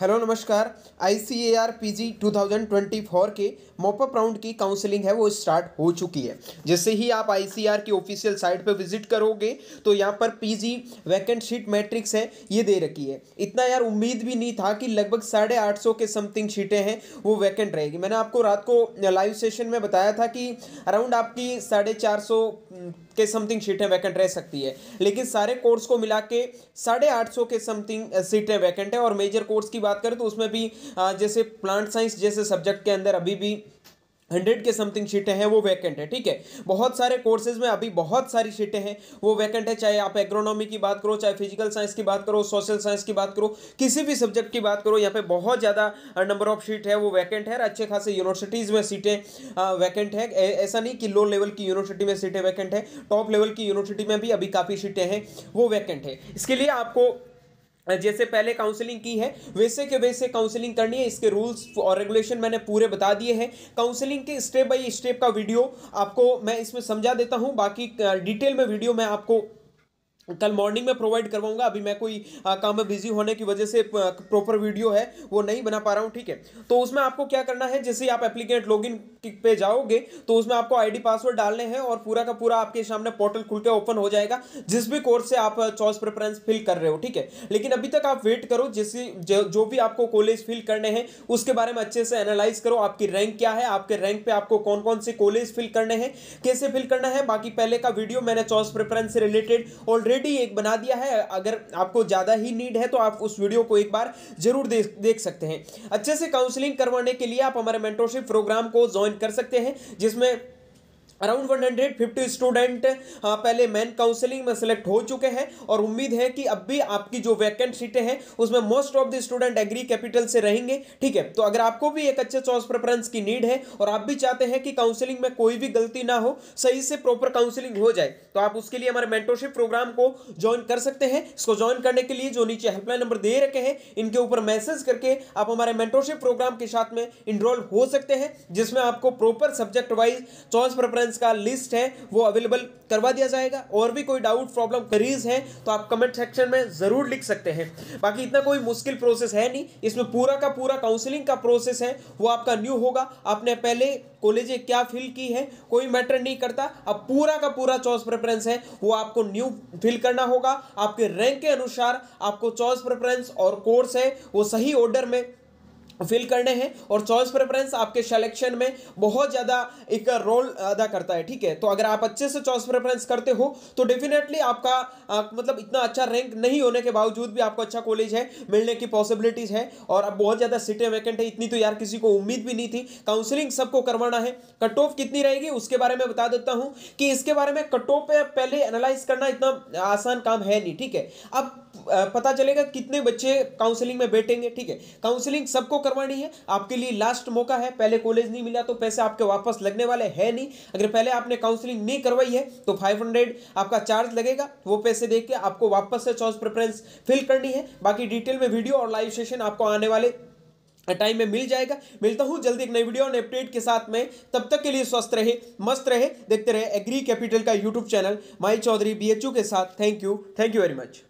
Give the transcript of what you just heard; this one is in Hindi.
हेलो नमस्कार I C A R P G two thousand twenty four के मोपअप राउंड की काउंसलिंग है वो स्टार्ट हो चुकी है जैसे ही आप आई सी आर की ऑफिशियल साइट पर विजिट करोगे तो यहाँ पर P G vacant seat matrix है ये दे रखी है इतना यार उम्मीद भी नहीं था कि लगभग साढ़े आठ सौ के समथिंग सीटें हैं वो वैकेंट रहेगी मैंने आपको रात को लाइव सेशन में बताया था कि अराउंड आपकी साढ़े चार सौ के समथिंग सीटें वैकेंट रह सकती है लेकिन सारे कोर्स को मिला के साढ़े आठ सौ के समथिंग सीटें वैकेंट है और मेजर कोर्स की बात करें तो उसमें भी जैसे प्लांट साइंस जैसे सब्जेक्ट के अंदर अभी भी हंड्रेड के समथिंग सीटें हैं वो वैकेंट है ठीक है बहुत सारे कोर्सेज में अभी बहुत सारी सीटें हैं वो वैकेंट है चाहे आप एग्रोनॉमी की बात करो चाहे फिजिकल साइंस की बात करो सोशल साइंस की बात करो किसी भी सब्जेक्ट की बात करो यहाँ पे बहुत ज़्यादा नंबर ऑफ सीट है वो वैकेंट है और अच्छे खासे यूनिवर्सिटीज़ में सीटें वैकेंट है ऐसा नहीं कि लो लेवल की यूनिवर्सिटी में सीटें वैकेंट है टॉप लेवल की यूनिवर्सिटी में भी अभी काफ़ी सीटें हैं वो वैकेंट है इसके लिए आपको जैसे पहले काउंसलिंग की है वैसे के वैसे काउंसलिंग करनी है इसके रूल्स और रेगुलेशन मैंने पूरे बता दिए हैं काउंसलिंग के स्टेप बाय स्टेप का वीडियो आपको मैं इसमें समझा देता हूँ बाकी डिटेल में वीडियो मैं आपको कल मॉर्निंग में प्रोवाइड करवाऊंगा अभी मैं कोई आ, काम में बिजी होने की वजह से प्रॉपर वीडियो है वो नहीं बना पा रहा हूँ ठीक है तो उसमें आपको क्या करना है जैसे आप लॉग लॉगिन पे जाओगे तो उसमें आपको आईडी पासवर्ड डालने हैं और पूरा का पूरा आपके सामने पोर्टल खुल के ओपन हो जाएगा जिस भी कोर्स से आप चॉइस प्रेफरेंस फिल कर रहे हो ठीक है लेकिन अभी तक आप वेट करो जैसे जो भी आपको कॉलेज फिल करने हैं उसके बारे में अच्छे से एनालाइज करो आपकी रैंक क्या है आपके रैंक पर आपको कौन कौन से कॉलेज फिल करने हैं कैसे फिल करना है बाकी पहले का वीडियो मैंने चॉइस प्रेफरेंस से रिलेटेड ऑलरेडी ऑलरेडी एक बना दिया है अगर आपको ज़्यादा ही नीड है तो आप उस वीडियो को एक बार जरूर देख देख सकते हैं अच्छे से काउंसलिंग करवाने के लिए आप हमारे मेंटोरशिप प्रोग्राम को ज्वाइन कर सकते हैं जिसमें अराउंड 150 स्टूडेंट पहले मैन काउंसलिंग में सिलेक्ट हो चुके हैं और उम्मीद है कि अब भी आपकी जो वैकेंट सीटें हैं उसमें most of the student Agri Capital से रहेंगे ठीक है तो अगर आपको भी एक अच्छे चॉइस प्रेफरेंस की नीड है और आप भी चाहते हैं कि काउंसलिंग में कोई भी गलती ना हो सही से प्रॉपर काउंसिलिंग हो जाए तो आप उसके लिए हमारे मेंटोरशिप प्रोग्राम को ज्वाइन कर सकते हैं इसको ज्वाइन करने के लिए जो नीचे हेल्पलाइन नंबर दे रखे हैं इनके ऊपर मैसेज करके आप हमारे मेंटोरशिप प्रोग्राम के साथ में इनरोल हो सकते हैं जिसमें आपको proper subject wise choice preference questions का लिस्ट है वो अवेलेबल करवा दिया जाएगा और भी कोई डाउट प्रॉब्लम करीज है तो आप कमेंट सेक्शन में ज़रूर लिख सकते हैं बाकी इतना कोई मुश्किल प्रोसेस है नहीं इसमें पूरा का पूरा काउंसिलिंग का प्रोसेस है वो आपका न्यू होगा आपने पहले कॉलेज क्या फिल की है कोई मैटर नहीं करता अब पूरा का पूरा चॉइस प्रेफरेंस है वो आपको न्यू फिल करना होगा आपके रैंक के अनुसार आपको चॉइस प्रेफरेंस और कोर्स है वो सही ऑर्डर में फिल करने हैं और चॉइस प्रेफरेंस आपके सेलेक्शन में बहुत ज़्यादा एक रोल अदा करता है ठीक है तो अगर आप अच्छे से चॉइस प्रेफरेंस करते हो तो डेफिनेटली आपका आ, मतलब इतना अच्छा रैंक नहीं होने के बावजूद भी आपको अच्छा कॉलेज है मिलने की पॉसिबिलिटीज़ है और अब बहुत ज़्यादा सीटें वैकेंट है इतनी तो यार किसी को उम्मीद भी नहीं थी काउंसिलिंग सबको करवाना है कट ऑफ कितनी रहेगी उसके बारे में बता देता हूँ कि इसके बारे में कट ऑफ पहले एनालाइज करना इतना आसान काम है नहीं ठीक है अब पता चलेगा कितने बच्चे काउंसिलिंग में बैठेंगे ठीक है काउंसिलिंग सबको करवानी है आपके लिए लास्ट मौका है पहले कॉलेज नहीं मिला तो पैसे आपके वापस लगने वाले है नहीं अगर पहले आपने काउंसलिंग नहीं करवाई है तो फाइव आपका चार्ज लगेगा वो पैसे दे के आपको वापस से चॉइस प्रेफरेंस फिल करनी है बाकी डिटेल में वीडियो और लाइव सेशन आपको आने वाले टाइम में मिल जाएगा मिलता हूँ जल्दी एक नई वीडियो और अपडेट के साथ में तब तक के लिए स्वस्थ रहे मस्त रहे देखते रहे एग्री कैपिटल का यूट्यूब चैनल माई चौधरी बी के साथ thank you thank you very much